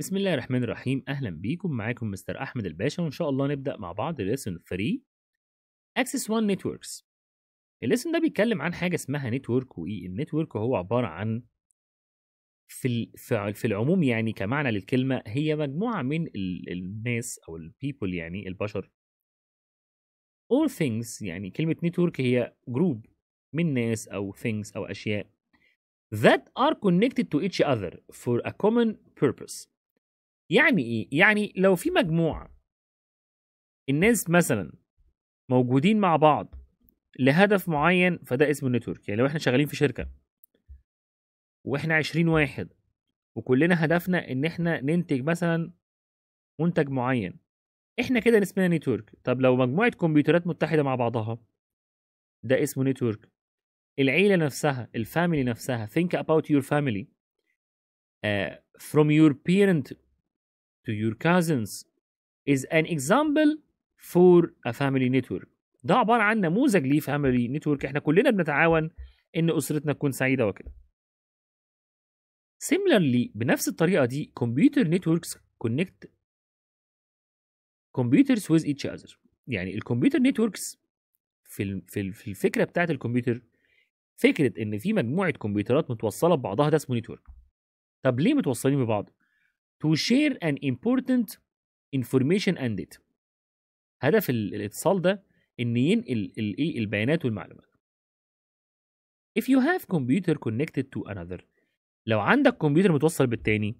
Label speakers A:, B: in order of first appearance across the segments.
A: بسم الله الرحمن الرحيم اهلا بيكم معاكم مستر احمد الباشا وان شاء الله نبدا مع بعض ليسن 3 اكسس 1 نتوركس الليسن ده بيتكلم عن حاجه اسمها نتورك وايه النتورك هو عباره عن في في العموم يعني كمعنى للكلمه هي مجموعه من الناس او البيبل يعني البشر all things يعني كلمه نتورك هي جروب من ناس او things او اشياء that are connected to each other for a common purpose يعني ايه؟ يعني لو في مجموعه الناس مثلا موجودين مع بعض لهدف معين فده اسمه نتورك يعني لو احنا شغالين في شركه واحنا 20 واحد وكلنا هدفنا ان احنا ننتج مثلا منتج معين احنا كده اسمنا نتورك طب لو مجموعه كمبيوترات متحده مع بعضها ده اسمه نتورك العيله نفسها الفاميلي نفسها think about your family uh, from your parent to your cousins is an example for a family network ده عبارة عن نموذج ليه family network احنا كلنا بنتعاون ان اسرتنا تكون سعيدة وكده similarly بنفس الطريقة دي computer networks connect computers with each other يعني الكمبيوتر نتوركس في في الفكرة بتاعت الكمبيوتر فكرة ان في مجموعة كمبيوترات متوصلة ببعضها ده اسمه نتورك طب ليه متوصلين ببعض؟ to share an important information and data هدف الاتصال ده ان ينقل الايه البيانات والمعلومات if you have computer connected to another لو عندك كمبيوتر متوصل بالتاني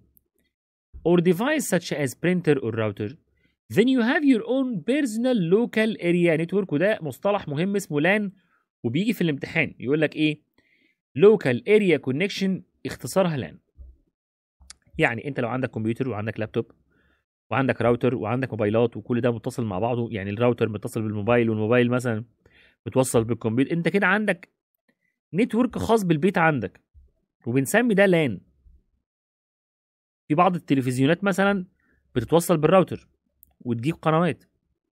A: or device such as printer or router then you have your own personal local area network وده مصطلح مهم اسمه لان وبيجي في الامتحان يقول لك ايه local area connection اختصارها لان يعني انت لو عندك كمبيوتر وعندك لابتوب وعندك راوتر وعندك موبايلات وكل ده متصل مع بعضه يعني الراوتر متصل بالموبايل والموبايل مثلا متوصل بالكمبيوتر انت كده عندك نتورك خاص بالبيت عندك وبنسمي ده لان في بعض التلفزيونات مثلا بتتوصل بالراوتر وتجيب قنوات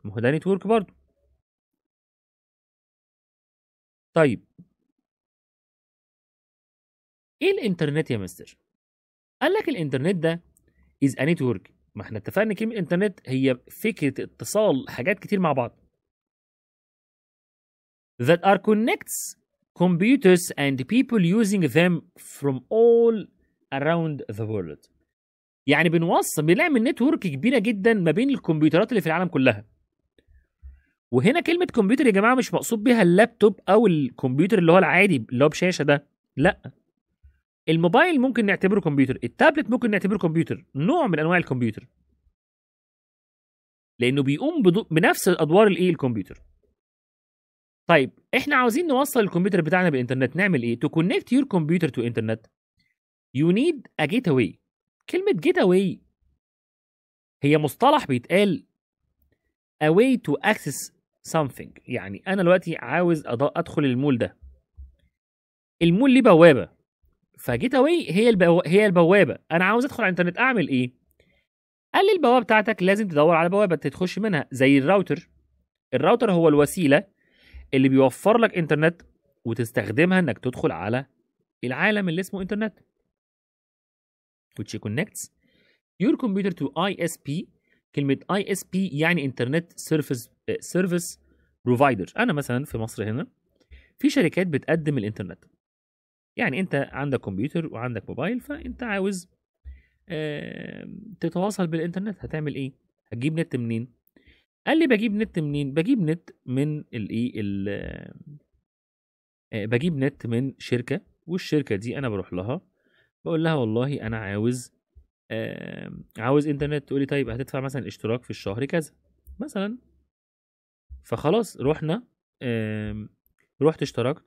A: ما هو ده نتورك برضه طيب ايه الانترنت يا مستر قال لك الانترنت ده از ا نتورك ما احنا اتفقنا كلمه انترنت هي فكره اتصال حاجات كتير مع بعض that are connects computers and people using them from all around the world يعني بنوصل بنعمل نتورك كبيره جدا ما بين الكمبيوترات اللي في العالم كلها وهنا كلمه كمبيوتر يا جماعه مش مقصود بيها اللابتوب او الكمبيوتر اللي هو العادي اللي هو بشاشه ده لا الموبايل ممكن نعتبره كمبيوتر التابلت ممكن نعتبره كمبيوتر نوع من انواع الكمبيوتر لانه بيقوم بنفس ادوار الايه الكمبيوتر طيب احنا عاوزين نوصل الكمبيوتر بتاعنا بالانترنت نعمل ايه تو كونكت يور كمبيوتر تو انترنت يو نيد ا جيت اواي كلمه جيت اواي هي مصطلح بيتقال اواي تو اكسس access something يعني انا دلوقتي عاوز ادخل المول ده المول ليه بوابه فجيت اواي هي البو... هي البوابه انا عاوز ادخل على الانترنت اعمل ايه قال لي البوابه بتاعتك لازم تدور على بوابه تخش منها زي الراوتر الراوتر هو الوسيله اللي بيوفر لك انترنت وتستخدمها انك تدخل على العالم اللي اسمه انترنت which connects your computer to ISP كلمة ISP يعني انترنت سيرفيس سيرفيس بروفايدر انا مثلا في مصر هنا في شركات بتقدم الانترنت يعني انت عندك كمبيوتر وعندك موبايل فانت عاوز تتواصل بالانترنت هتعمل ايه هتجيب نت منين قال لي بجيب نت منين بجيب نت من الايه ال إيه؟ آه، بجيب نت من شركه والشركه دي انا بروح لها بقول لها والله انا عاوز عاوز انترنت تقول لي طيب هتدفع مثلا اشتراك في الشهر كذا مثلا فخلاص رحنا رحت اشتركت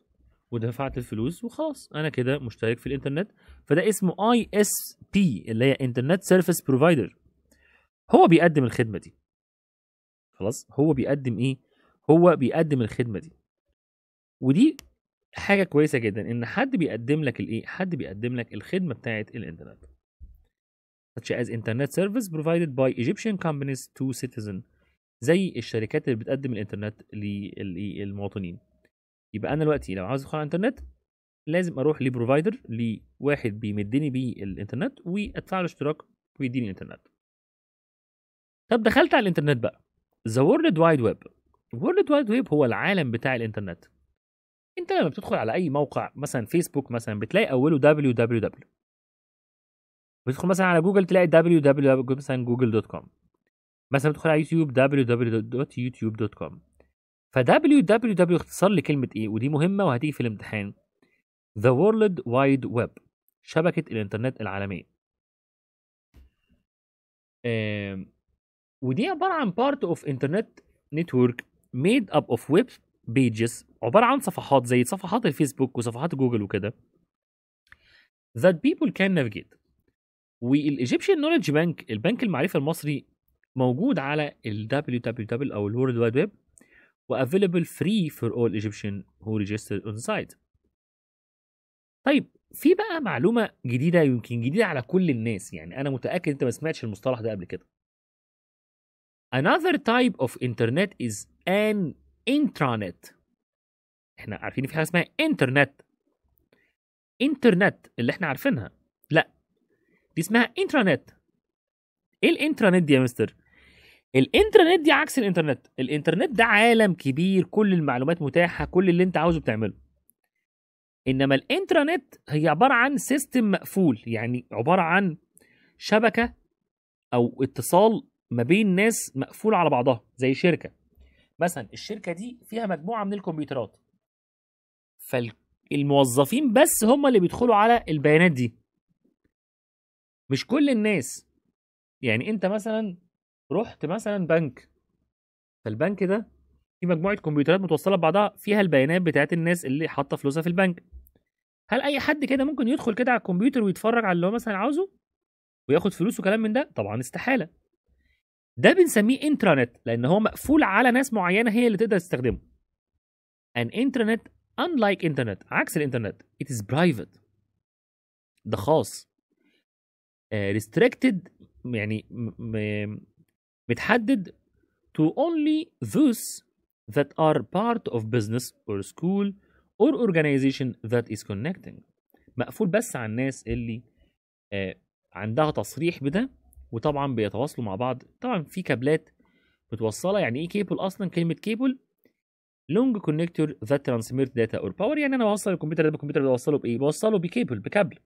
A: ودفعت الفلوس وخلاص انا كده مشترك في الانترنت فده اسمه اي اس بي اللي هي انترنت سيرفيس بروفايدر هو بيقدم الخدمه دي خلاص هو بيقدم ايه هو بيقدم الخدمه دي ودي حاجه كويسه جدا ان حد بيقدم لك الايه حد بيقدم لك الخدمه بتاعه الانترنت such as internet service provided by Egyptian companies to citizen زي الشركات اللي بتقدم الانترنت للمواطنين يبقى انا دلوقتي لو عاوز ادخل على الانترنت لازم اروح لبروفايدر لواحد بيمدني بيه الانترنت وادفع له اشتراك ويديني الانترنت طب دخلت على الانترنت بقى ذا وورلد وايد ويب وورلد وايد ويب هو العالم بتاع الانترنت انت لما بتدخل على اي موقع مثلا فيسبوك مثلا بتلاقي اوله دبليو دبليو دبليو بتدخل مثلا على جوجل تلاقي دبليو دبليو مثلا جوجل دوت كوم مثلا بتدخل على يوتيوب دبليو دوت دوت يوتيوب كوم ف www اختصار لكلمة إيه ودي مهمة وهتيجي في الامتحان The World Wide Web شبكة الإنترنت العالمية ودي عبارة عن بارت اوف انترنت نتورك ميد اب اوف ويب بيجز عبارة عن صفحات زي صفحات الفيسبوك وصفحات جوجل وكده that people can navigate والايجيبشن نولج بانك البنك المعرفة المصري موجود على ال www أو الورد وايد ويب وافيلبل فري فور اول ايجيبشن هو ريجسترد اون سايت طيب في بقى معلومه جديده يمكن جديده على كل الناس يعني انا متاكد انت ما سمعتش المصطلح ده قبل كده another type of internet is an intranet احنا عارفين في حاجه اسمها انترنت انترنت اللي احنا عارفينها لا دي اسمها انترنت ايه الانترنت دي يا مستر الانترنت دي عكس الانترنت الانترنت ده عالم كبير كل المعلومات متاحه كل اللي انت عاوزه بتعمله انما الانترنت هي عباره عن سيستم مقفول يعني عباره عن شبكه او اتصال ما بين ناس مقفوله على بعضها زي شركه مثلا الشركه دي فيها مجموعه من الكمبيوترات فالموظفين بس هم اللي بيدخلوا على البيانات دي مش كل الناس يعني انت مثلا رحت مثلا بنك فالبنك ده في مجموعه كمبيوترات متوصله ببعضها فيها البيانات بتاعت الناس اللي حاطه فلوسها في البنك هل اي حد كده ممكن يدخل كده على الكمبيوتر ويتفرج على اللي هو مثلا عاوزه وياخد فلوس وكلام من ده طبعا استحاله ده بنسميه انترانت لان هو مقفول على ناس معينه هي اللي تقدر تستخدمه ان انترنت انلايك انترنت عكس الانترنت ات از برايفت ده خاص uh, يعني بتحدد to only those that are part of business or school or organization that is connecting مقفول بس على الناس اللي آه عندها تصريح بده وطبعا بيتواصلوا مع بعض طبعا في كابلات متوصله يعني ايه كيبل اصلا كلمه كيبل لونج كونكتور ذات ترانسميت داتا اور باور يعني انا بوصل الكمبيوتر ده بالكمبيوتر ده بوصله بايه بوصله بكيبل بكابل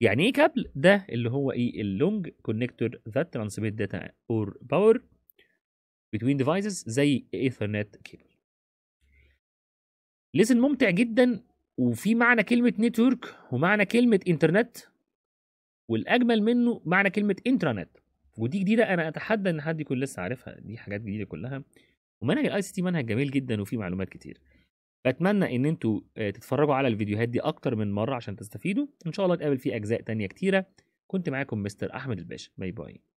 A: يعني ايه كابل ده اللي هو ايه اللونج كونكتور ذات ترانسميت داتا اور باور بتوين ديفايسز زي ايثرنت كيبل ليسن ممتع جدا وفي معنى كلمه نتورك ومعنى كلمه انترنت والاجمل منه معنى كلمه انترانت ودي جديده انا اتحدى ان حد يكون لسه عارفها دي حاجات جديده كلها ومنهج الاي سي تي منهج جميل جدا وفيه معلومات كتير بتمنى ان انتوا آه، تتفرجوا على الفيديوهات دي اكتر من مره عشان تستفيدوا ان شاء الله تقابل في اجزاء تانية كتيره كنت معاكم مستر احمد الباشا باي باي